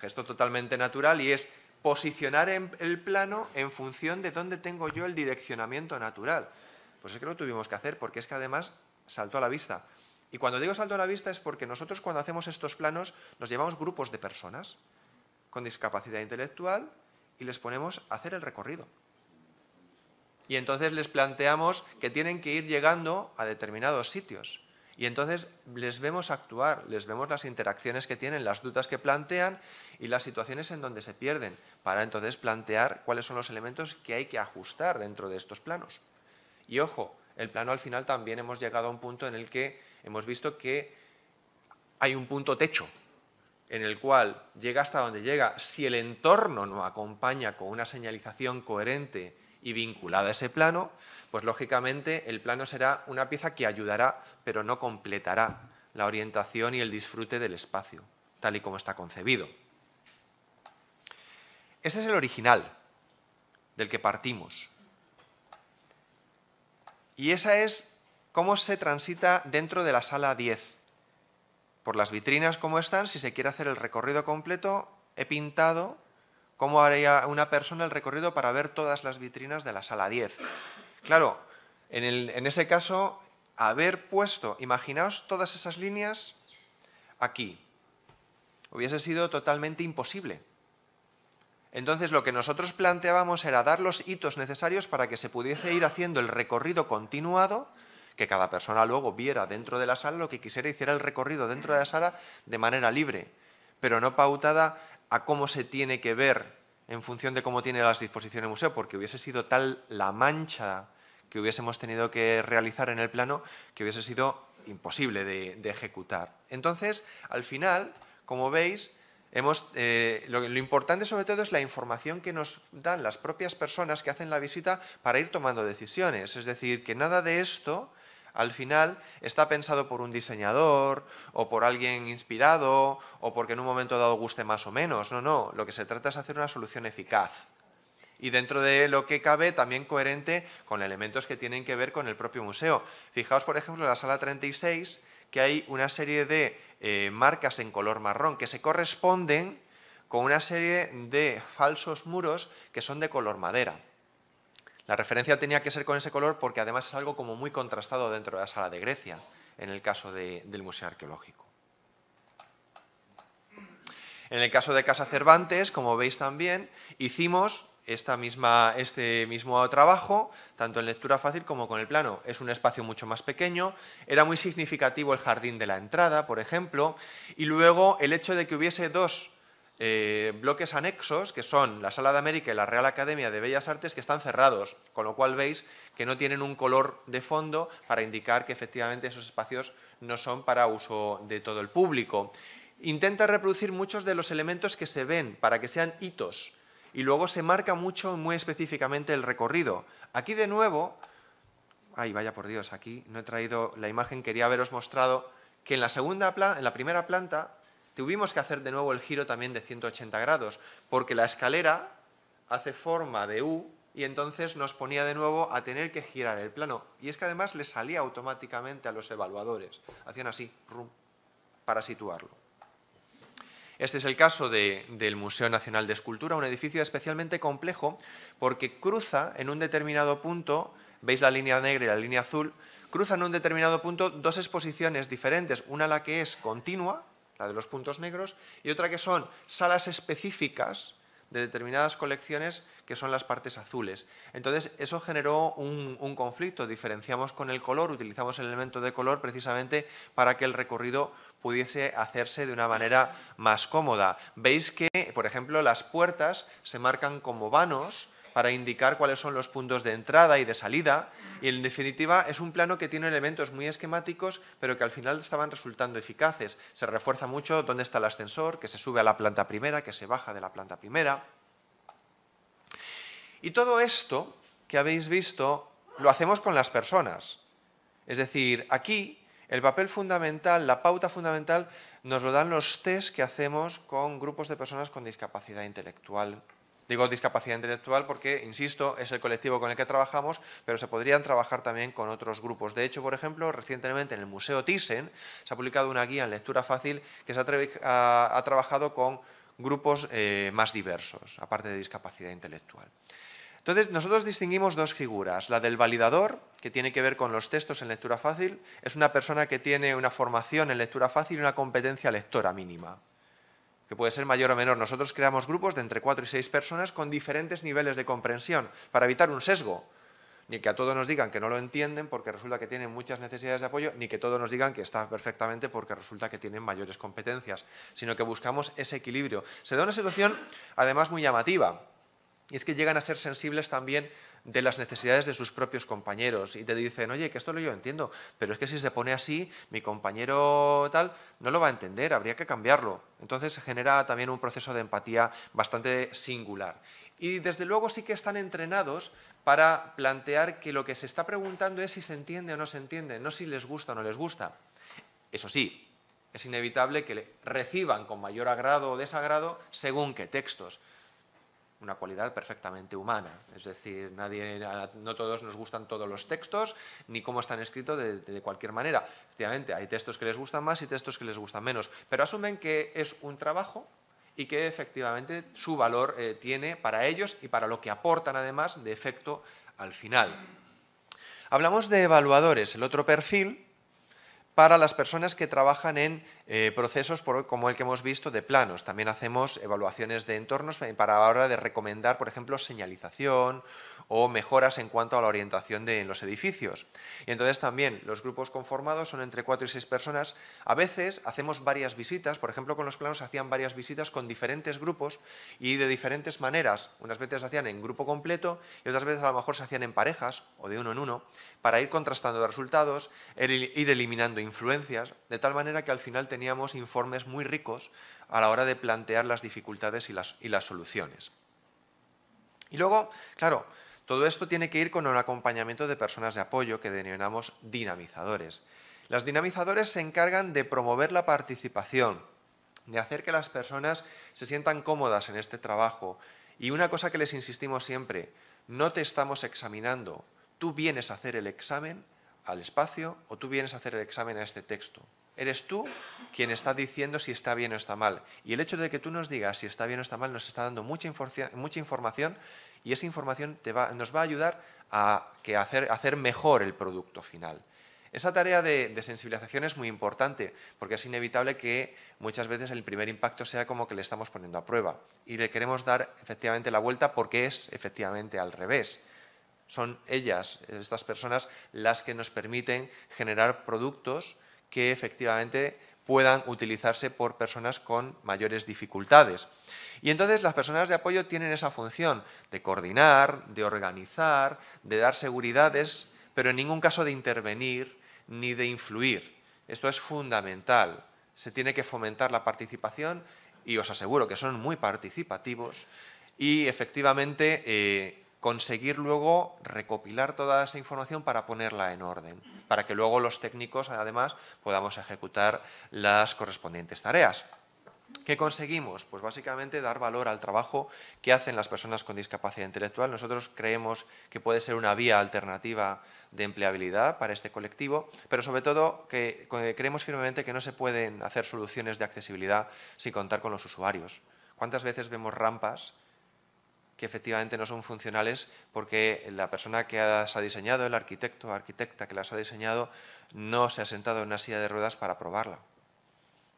Gesto totalmente natural y es posicionar el plano en función de dónde tengo yo el direccionamiento natural. Pues es que lo tuvimos que hacer porque es que además saltó a la vista. Y cuando digo salto a la vista es porque nosotros cuando hacemos estos planos nos llevamos grupos de personas con discapacidad intelectual y les ponemos a hacer el recorrido. Y entonces les planteamos que tienen que ir llegando a determinados sitios. Y entonces les vemos actuar, les vemos las interacciones que tienen, las dudas que plantean y las situaciones en donde se pierden, para entonces plantear cuáles son los elementos que hay que ajustar dentro de estos planos. Y ojo, el plano al final también hemos llegado a un punto en el que hemos visto que hay un punto techo en el cual llega hasta donde llega. Si el entorno no acompaña con una señalización coherente y vinculada a ese plano, pues lógicamente el plano será una pieza que ayudará, pero no completará la orientación y el disfrute del espacio, tal y como está concebido. Ese es el original del que partimos. Y esa es cómo se transita dentro de la sala 10. Por las vitrinas como están, si se quiere hacer el recorrido completo, he pintado cómo haría una persona el recorrido para ver todas las vitrinas de la sala 10. Claro, en, ese caso, haber puesto, imaginaos todas esas líneas aquí, hubiese sido totalmente imposible. Entonces lo que nosotros planteábamos era dar los hitos necesarios para que se pudiese ir haciendo el recorrido continuado, que cada persona luego viera dentro de la sala lo que quisiera, hiciera el recorrido dentro de la sala de manera libre, pero no pautada a cómo se tiene que ver en función de cómo tiene las disposiciones el museo, porque hubiese sido tal la mancha que hubiésemos tenido que realizar en el plano que hubiese sido imposible de, ejecutar. Entonces, al final, como veis, hemos, eh, lo, importante sobre todo es la información que nos dan las propias personas que hacen la visita para ir tomando decisiones. Es decir, que nada de esto al final está pensado por un diseñador o por alguien inspirado o porque en un momento dado guste más o menos. No, no, lo que se trata es hacer una solución eficaz. Y dentro de lo que cabe, también coherente con elementos que tienen que ver con el propio museo. Fijaos, por ejemplo, en la sala 36, que hay una serie de eh, marcas en color marrón que se corresponden con una serie de falsos muros que son de color madera. La referencia tenía que ser con ese color porque además es algo como muy contrastado dentro de la sala de Grecia, en el caso del Museo Arqueológico. En el caso de Casa Cervantes, como veis también, hicimos esta misma, este mismo trabajo, tanto en lectura fácil como con el plano. Es un espacio mucho más pequeño, era muy significativo el jardín de la entrada, por ejemplo, y luego el hecho de que hubiese dos eh, bloques anexos, que son la Sala de América y la Real Academia de Bellas Artes, que están cerrados, con lo cual veis que no tienen un color de fondo para indicar que efectivamente esos espacios no son para uso de todo el público. Intenta reproducir muchos de los elementos que se ven para que sean hitos y luego se marca mucho, muy específicamente, el recorrido. Aquí de nuevo, ay, vaya por Dios, aquí no he traído la imagen, quería haberos mostrado que en la, segunda en la primera planta tuvimos que hacer de nuevo el giro también de 180 grados, porque la escalera hace forma de U y entonces nos ponía de nuevo a tener que girar el plano. Y es que además le salía automáticamente a los evaluadores. Hacían así, rum, para situarlo. Este es el caso del Museo Nacional de Escultura, un edificio especialmente complejo porque cruza en un determinado punto, veis la línea negra y la línea azul, cruzan en un determinado punto dos exposiciones diferentes, una la que es continua, la de los puntos negros, y otra que son salas específicas de determinadas colecciones que son las partes azules. Entonces, eso generó un, conflicto. Diferenciamos con el color, utilizamos el elemento de color precisamente para que el recorrido pudiese hacerse de una manera más cómoda. Veis que, por ejemplo, las puertas se marcan como vanos, para indicar cuáles son los puntos de entrada y de salida. Y en definitiva es un plano que tiene elementos muy esquemáticos, pero que al final estaban resultando eficaces. Se refuerza mucho dónde está el ascensor, que se sube a la planta primera, que se baja de la planta primera. Y todo esto que habéis visto lo hacemos con las personas. Es decir, aquí el papel fundamental, la pauta fundamental, nos lo dan los test que hacemos con grupos de personas con discapacidad intelectual Digo discapacidad intelectual porque, insisto, es el colectivo con el que trabajamos, pero se podrían trabajar también con otros grupos. De hecho, por ejemplo, recientemente en el Museo Thyssen se ha publicado una guía en lectura fácil que se ha, trabajado con grupos eh, más diversos, aparte de discapacidad intelectual. Entonces, nosotros distinguimos dos figuras. La del validador, que tiene que ver con los textos en lectura fácil, es una persona que tiene una formación en lectura fácil y una competencia lectora mínima que puede ser mayor o menor. Nosotros creamos grupos de entre cuatro y seis personas con diferentes niveles de comprensión para evitar un sesgo. Ni que a todos nos digan que no lo entienden porque resulta que tienen muchas necesidades de apoyo, ni que todos nos digan que está perfectamente porque resulta que tienen mayores competencias, sino que buscamos ese equilibrio. Se da una situación además muy llamativa, y es que llegan a ser sensibles también de las necesidades de sus propios compañeros y te dicen, oye, que esto lo yo entiendo, pero es que si se pone así, mi compañero tal no lo va a entender, habría que cambiarlo. Entonces se genera también un proceso de empatía bastante singular. Y desde luego sí que están entrenados para plantear que lo que se está preguntando es si se entiende o no se entiende, no si les gusta o no les gusta. Eso sí, es inevitable que reciban con mayor agrado o desagrado según qué textos una cualidad perfectamente humana. Es decir, nadie, no todos nos gustan todos los textos, ni cómo están escritos de, cualquier manera. Efectivamente, hay textos que les gustan más y textos que les gustan menos, pero asumen que es un trabajo y que efectivamente su valor eh, tiene para ellos y para lo que aportan además de efecto al final. Hablamos de evaluadores, el otro perfil para las personas que trabajan en eh, procesos como el que hemos visto de planos. También hacemos evaluaciones de entornos para la hora de recomendar, por ejemplo, señalización o mejoras en cuanto a la orientación de los edificios. Y entonces también los grupos conformados son entre cuatro y seis personas. A veces hacemos varias visitas, por ejemplo, con los planos hacían varias visitas con diferentes grupos y de diferentes maneras. Unas veces hacían en grupo completo y otras veces a lo mejor se hacían en parejas o de uno en uno para ir contrastando resultados, ir eliminando influencias, de tal manera que al final teníamos informes muy ricos a la hora de plantear las dificultades y las, soluciones. Y luego, claro, todo esto tiene que ir con un acompañamiento de personas de apoyo que denominamos dinamizadores. Las dinamizadoras se encargan de promover la participación, de hacer que las personas se sientan cómodas en este trabajo. Y una cosa que les insistimos siempre, no te estamos examinando, tú vienes a hacer el examen al espacio o tú vienes a hacer el examen a este texto eres tú quien está diciendo si está bien o está mal. Y el hecho de que tú nos digas si está bien o está mal nos está dando mucha, mucha información y esa información nos va a ayudar a hacer, hacer mejor el producto final. Esa tarea de, de, sensibilización es muy importante porque es inevitable que muchas veces el primer impacto sea como que le estamos poniendo a prueba y le queremos dar efectivamente la vuelta porque es efectivamente al revés. Son ellas, estas personas, las que nos permiten generar productos que efectivamente puedan utilizarse por personas con mayores dificultades. Y entonces las personas de apoyo tienen esa función de coordinar, de organizar, de dar seguridades, pero en ningún caso de intervenir ni de influir. Esto es fundamental. Se tiene que fomentar la participación y os aseguro que son muy participativos y efectivamente eh, conseguir luego recopilar toda esa información para ponerla en orden para que luego los técnicos, además, podamos ejecutar las correspondientes tareas. ¿Qué conseguimos? Pues básicamente dar valor al trabajo que hacen las personas con discapacidad intelectual. Nosotros creemos que puede ser una vía alternativa de empleabilidad para este colectivo, pero sobre todo que creemos firmemente que no se pueden hacer soluciones de accesibilidad sin contar con los usuarios. ¿Cuántas veces vemos rampas que efectivamente no son funcionales porque la persona que las ha diseñado, el arquitecto o arquitecta que las ha diseñado, no se ha sentado en una silla de ruedas para probarla.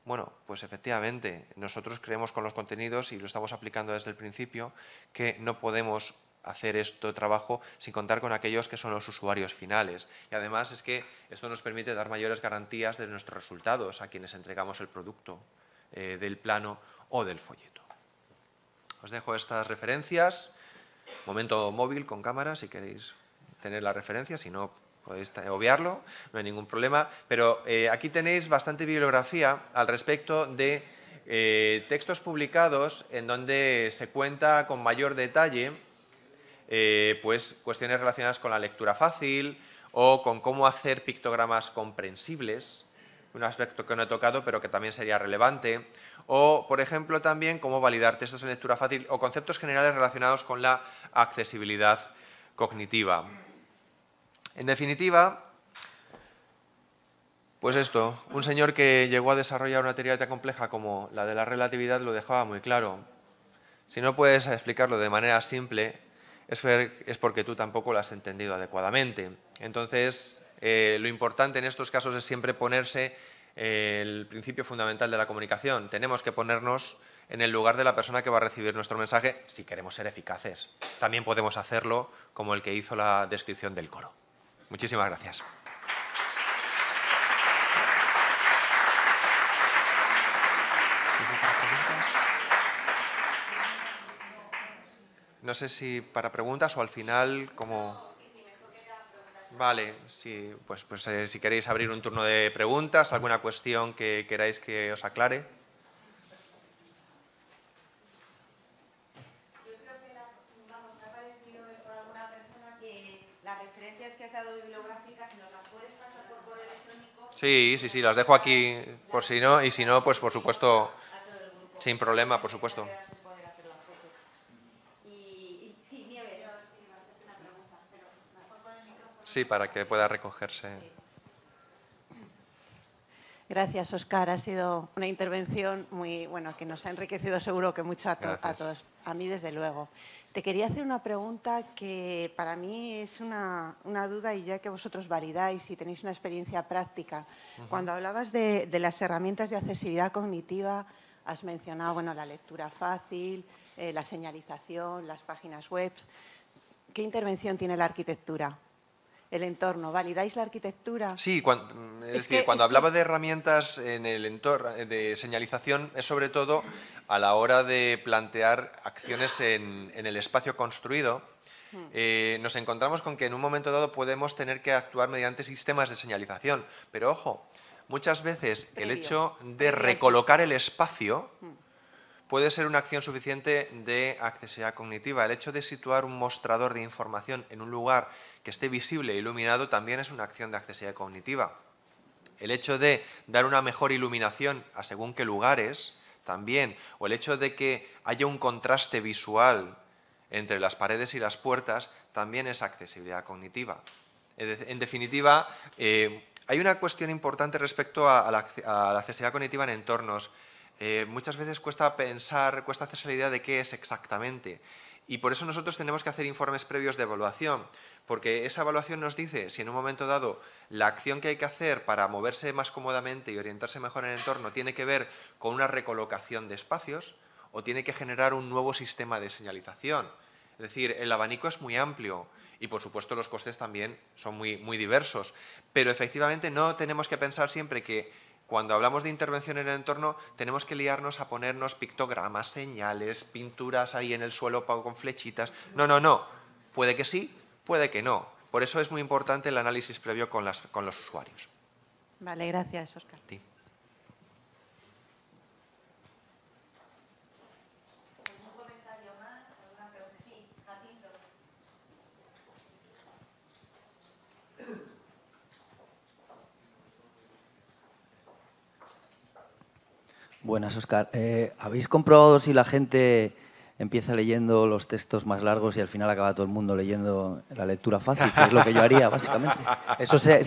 Bueno, pues efectivamente, nosotros creemos con los contenidos y lo estamos aplicando desde el principio que no podemos hacer este trabajo sin contar con aquellos que son los usuarios finales. Y además es que esto nos permite dar mayores garantías de nuestros resultados a quienes entregamos el producto eh, del plano o del folleto. Os dejo estas referencias. Momento móvil con cámara, si queréis tener la referencia, si no podéis obviarlo, no hay ningún problema. Pero eh, aquí tenéis bastante bibliografía al respecto de eh, textos publicados en donde se cuenta con mayor detalle eh, pues, cuestiones relacionadas con la lectura fácil o con cómo hacer pictogramas comprensibles, un aspecto que no he tocado pero que también sería relevante, o, por ejemplo, también cómo validar textos en lectura fácil o conceptos generales relacionados con la accesibilidad cognitiva. En definitiva, pues esto, un señor que llegó a desarrollar una teoría tan compleja como la de la relatividad lo dejaba muy claro. Si no puedes explicarlo de manera simple, es porque tú tampoco lo has entendido adecuadamente. Entonces, eh, lo importante en estos casos es siempre ponerse el principio fundamental de la comunicación. Tenemos que ponernos en el lugar de la persona que va a recibir nuestro mensaje si queremos ser eficaces. También podemos hacerlo como el que hizo la descripción del coro. Muchísimas gracias. No sé si para preguntas o al final como... Vale, sí, pues, pues eh, si queréis abrir un turno de preguntas, alguna cuestión que queráis que os aclare. Yo creo que la, vamos, me ha parecido por alguna persona que las referencias que has dado bibliográficas nos las puedes pasar por correo electrónico. Sí, sí, sí, las dejo aquí por si no, y si no, pues por supuesto, sin problema, por supuesto. Sí, para que pueda recogerse. Gracias, Oscar. Ha sido una intervención muy, bueno, que nos ha enriquecido seguro que mucho a, todos, a mí desde luego. Te quería hacer una pregunta que para mí es una, duda y ya que vosotros validáis y tenéis una experiencia práctica. Cuando hablabas de, las herramientas de accesibilidad cognitiva, has mencionado, la lectura fácil, eh, la señalización, las páginas web. ¿Qué intervención tiene la arquitectura el entorno. ¿Validáis la arquitectura? Sí, mm, cuando, es, decir, cuando hablaba de herramientas en el entorno de señalización, es sobre todo a la hora de plantear acciones en, el espacio construido. Hmm. Eh, nos encontramos con que en un momento dado podemos tener que actuar mediante sistemas de señalización. Pero ojo, muchas veces el hecho de recolocar el espacio hmm. puede ser una acción suficiente de accesibilidad cognitiva. El hecho de situar un mostrador de información en un lugar que esté visible e iluminado también es una acción de accesibilidad cognitiva. El hecho de dar una mejor iluminación a según qué lugares también, o el hecho de que haya un contraste visual entre las paredes y las puertas, también es accesibilidad cognitiva. En definitiva, eh, hay una cuestión importante respecto a, la, accesibilidad cognitiva en entornos. Eh, muchas veces cuesta pensar, cuesta hacerse la idea de qué es exactamente. Y por eso nosotros tenemos que hacer informes previos de evaluación, porque esa evaluación nos dice si en un momento dado la acción que hay que hacer para moverse más cómodamente y orientarse mejor en el entorno tiene que ver con una recolocación de espacios o tiene que generar un nuevo sistema de señalización. Es decir, el abanico es muy amplio y por supuesto los costes también son muy, muy diversos, pero efectivamente no tenemos que pensar siempre que cuando hablamos de intervención en el entorno, tenemos que liarnos a ponernos pictogramas, señales, pinturas ahí en el suelo con flechitas. No, no, no. Puede que sí, puede que no. Por eso es muy importante el análisis previo con, los usuarios. Vale, gracias, Oscar. Buenas, Oscar. Eh, ¿Habéis comprobado si la gente empieza leyendo los textos más largos y al final acaba todo el mundo leyendo la lectura fácil, que es lo que yo haría, básicamente? ¿Eso se,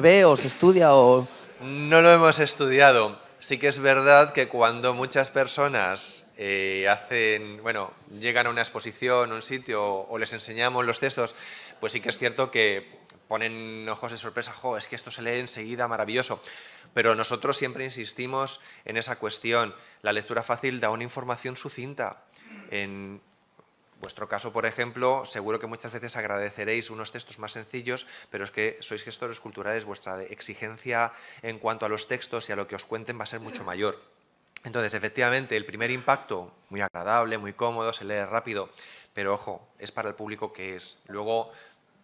ve o se estudia? O... No lo hemos estudiado. Sí que es verdad que cuando muchas personas eh, hacen, bueno, llegan a una exposición, a un sitio, o les enseñamos los textos, pues sí que es cierto que ponen ojos de sorpresa, jo, es que esto se lee enseguida, maravilloso. Pero nosotros siempre insistimos en esa cuestión. La lectura fácil da una información sucinta. En vuestro caso, por ejemplo, seguro que muchas veces agradeceréis unos textos más sencillos, pero es que sois gestores culturales, vuestra exigencia en cuanto a los textos y a lo que os cuenten va a ser mucho mayor. Entonces, efectivamente, el primer impacto, muy agradable, muy cómodo, se lee rápido, pero ojo, es para el público que es. Luego,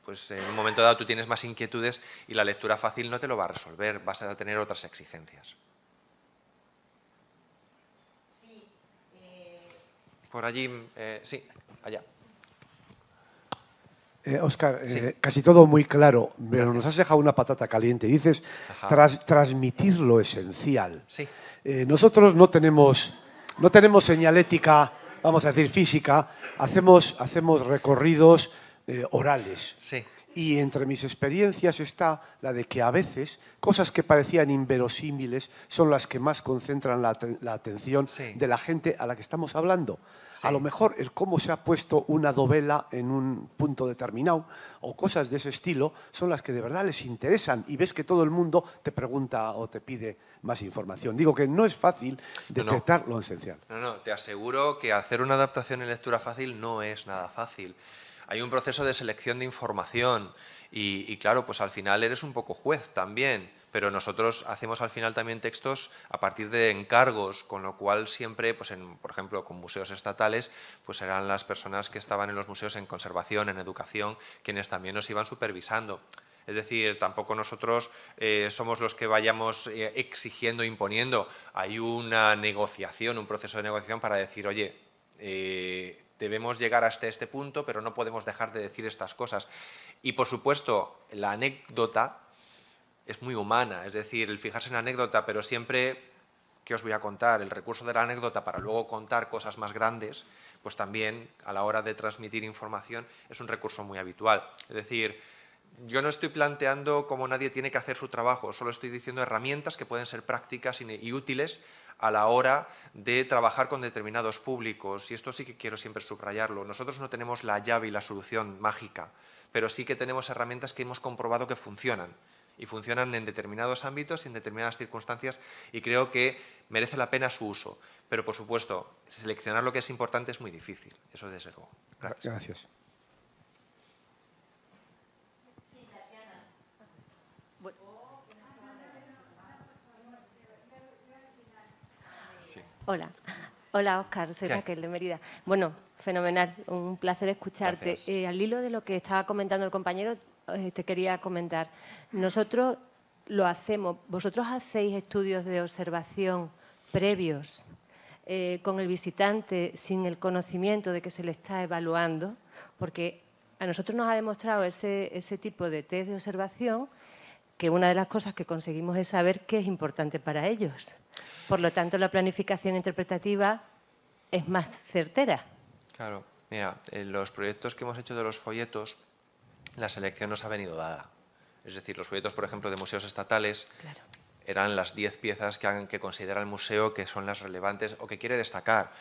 pues en un momento dado tú tienes más inquietudes y la lectura fácil no te lo va a resolver, vas a tener otras exigencias. Sí, eh. Por allí, eh, sí, allá. Oscar, eh, casi todo muy claro, pero nos has dejado una patata caliente. Dices transmitir lo esencial. Sí. nosotros no tenemos, no tenemos señalética, vamos a decir física, hacemos recorridos eh, orales. Y entre mis experiencias está la de que a veces cosas que parecían inverosímiles son las que más concentran la, atención de la gente a la que estamos hablando. A lo mejor el cómo se ha puesto una dovela en un punto determinado o cosas de ese estilo son las que de verdad les interesan y ves que todo el mundo te pregunta o te pide más información. Digo que no es fácil detectar lo esencial. No, no, te aseguro que hacer una adaptación en lectura fácil no es nada fácil hay un proceso de selección de información y, claro, pues al final eres un poco juez también pero nosotros hacemos al final también textos a partir de encargos, con lo cual siempre, pues por ejemplo, con museos estatales, pues eran las personas que estaban en los museos en conservación, en educación, quienes también nos iban supervisando. Es decir, tampoco nosotros eh, somos los que vayamos eh, exigiendo, imponiendo. Hay una negociación, un proceso de negociación para decir, oye, eh, debemos llegar hasta este punto, pero no podemos dejar de decir estas cosas. Y por supuesto, la anécdota es muy humana, es decir, el fijarse en la anécdota, pero siempre que os voy a contar, el recurso de la anécdota para luego contar cosas más grandes, pues también a la hora de transmitir información es un recurso muy habitual. Es decir, yo no estoy planteando cómo nadie tiene que hacer su trabajo, solo estoy diciendo herramientas que pueden ser prácticas y útiles a la hora de trabajar con determinados públicos, y esto sí que quiero siempre subrayarlo, nosotros no tenemos la llave y la solución mágica, pero sí que tenemos herramientas que hemos comprobado que funcionan y funcionan en determinados ámbitos y en determinadas circunstancias y creo que merece la pena su uso. Pero, por supuesto, seleccionar lo que es importante es muy difícil, eso desde luego. Gracias. Gracias. Hola, hola Oscar, soy Raquel de Mérida. Bueno, fenomenal, un placer escucharte. Eh, al hilo de lo que estaba comentando el compañero, eh, te quería comentar. Nosotros lo hacemos, vosotros hacéis estudios de observación previos eh, con el visitante sin el conocimiento de que se le está evaluando, porque a nosotros nos ha demostrado ese, ese tipo de test de observación que una de las cosas que conseguimos es saber qué es importante para ellos. Por lo tanto, la planificación interpretativa es más certera. Claro, mira, en los proyectos que hemos hecho de los folletos, la selección nos ha venido dada. Es decir, los folletos, por ejemplo, de museos estatales eran las 10 piezas que, han, que considera el museo que son las relevantes o que quiere destacar.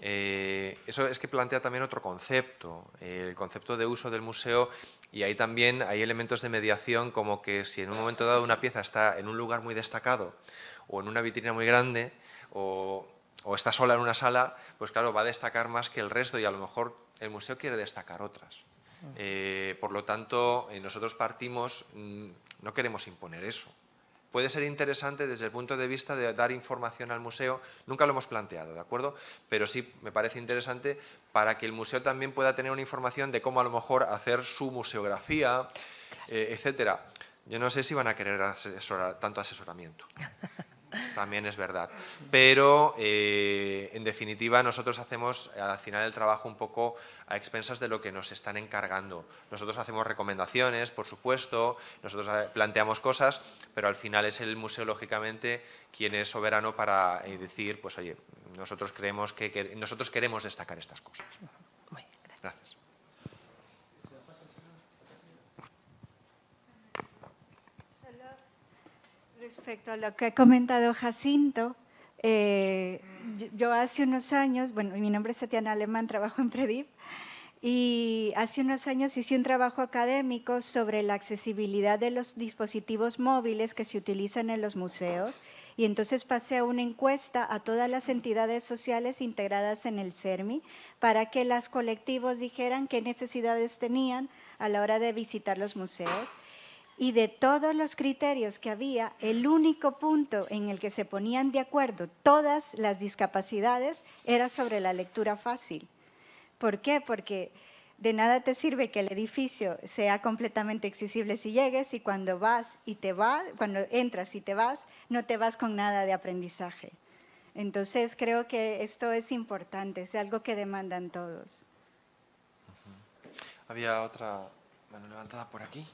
Eh, eso es que plantea también otro concepto, el concepto de uso del museo y ahí también hay elementos de mediación como que si en un momento dado una pieza está en un lugar muy destacado o en una vitrina muy grande o, está sola en una sala, pues claro, va a destacar más que el resto y a lo mejor el museo quiere destacar otras. Eh, por lo tanto, eh, nosotros partimos, mm, no queremos imponer eso. Puede ser interesante desde el punto de vista de dar información al museo, nunca lo hemos planteado, ¿de acuerdo? Pero sí me parece interesante para que el museo también pueda tener una información de cómo a lo mejor hacer su museografía, eh, etcétera. Yo no sé si van a querer tanto asesoramiento. También es verdad. Pero, eh, en definitiva, nosotros hacemos al final el trabajo un poco a expensas de lo que nos están encargando. Nosotros hacemos recomendaciones, por supuesto, nosotros eh, planteamos cosas, pero al final es el museo, lógicamente, quien es soberano para eh, decir, pues oye, nosotros creemos que nosotros queremos destacar estas cosas. Respecto a lo que ha comentado Jacinto, eh, yo hace unos años, bueno, mi nombre es Tatiana Alemán, trabajo en Predip, y hace unos años hice un trabajo académico sobre la accesibilidad de los dispositivos móviles que se utilizan en los museos, y entonces pasé a una encuesta a todas las entidades sociales integradas en el CERMI para que los colectivos dijeran qué necesidades tenían a la hora de visitar los museos y de todos los criterios que había, el único punto en el que se ponían de acuerdo todas las discapacidades era sobre la lectura fácil. ¿Por qué? Porque de nada te sirve que el edificio sea completamente accesible si llegues y cuando vas y te vas, cuando entras y te vas, no te vas con nada de aprendizaje. Entonces creo que esto es importante, es algo que demandan todos. Había otra mano levantada por aquí.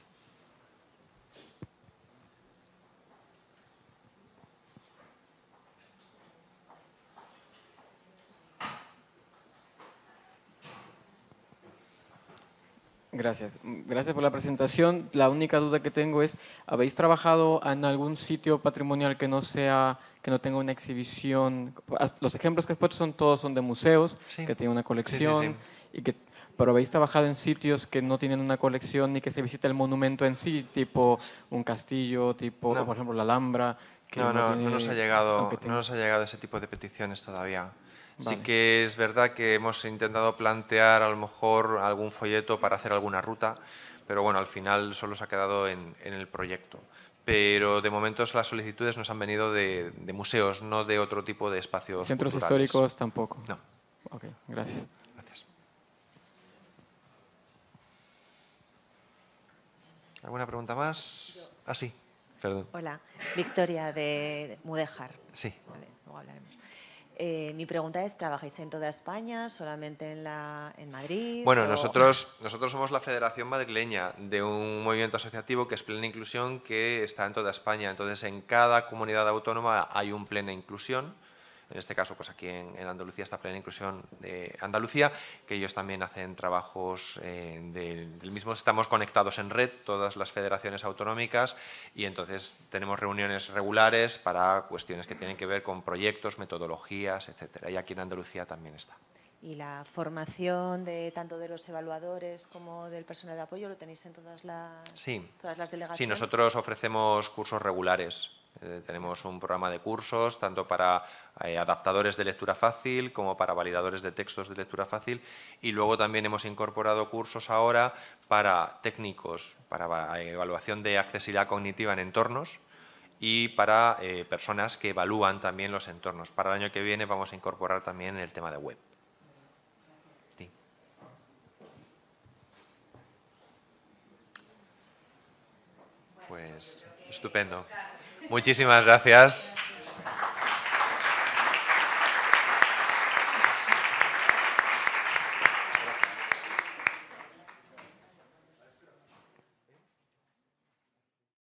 Gracias. Gracias por la presentación. La única duda que tengo es, ¿habéis trabajado en algún sitio patrimonial que no sea que no tenga una exhibición? Los ejemplos que has puesto son todos son de museos, que tienen una colección y que pero habéis trabajado en sitios que no tienen una colección ni que se visita el monumento en sí, tipo un castillo, tipo, por ejemplo, la Alhambra. Que no, nos ha llegado, no nos ha llegado ese tipo de peticiones todavía. Sí que es verdad que hemos intentado plantear a lo mejor algún folleto para hacer alguna ruta, pero bueno, al final solo se ha quedado en, el proyecto. Pero de momento las solicitudes nos han venido de, museos, no de otro tipo de espacios. Centros históricos tampoco. No. Ok, gracias. Gracias. ¿Alguna pregunta más? Ah, sí, perdón. Hola, Victoria de Mudejar. Sí. Vale, luego hablaremos. Eh, mi pregunta es, ¿trabajáis en toda España, solamente en, Madrid? Bueno, nosotros, nosotros somos la Federación Madrileña de un movimiento asociativo que es Plena Inclusión que está en toda España. Entonces, en cada comunidad autónoma hay un Plena Inclusión en este caso, pues aquí en, Andalucía está Plena Inclusión de Andalucía, que ellos también hacen trabajos eh, del, mismo. Estamos conectados en red, todas las federaciones autonómicas, y entonces tenemos reuniones regulares para cuestiones que tienen que ver con proyectos, metodologías, etcétera. Y aquí en Andalucía también está. ¿Y la formación de tanto de los evaluadores como del personal de apoyo lo tenéis en todas las, todas las delegaciones? Sí, nosotros ofrecemos cursos regulares eh, tenemos un programa de cursos, tanto para eh, adaptadores de lectura fácil como para validadores de textos de lectura fácil. Y luego también hemos incorporado cursos ahora para técnicos, para eh, evaluación de accesibilidad cognitiva en entornos y para personas que evalúan también los entornos. Para el año que viene vamos a incorporar también el tema de web. Sí. Pues estupendo. Muchísimas gracias.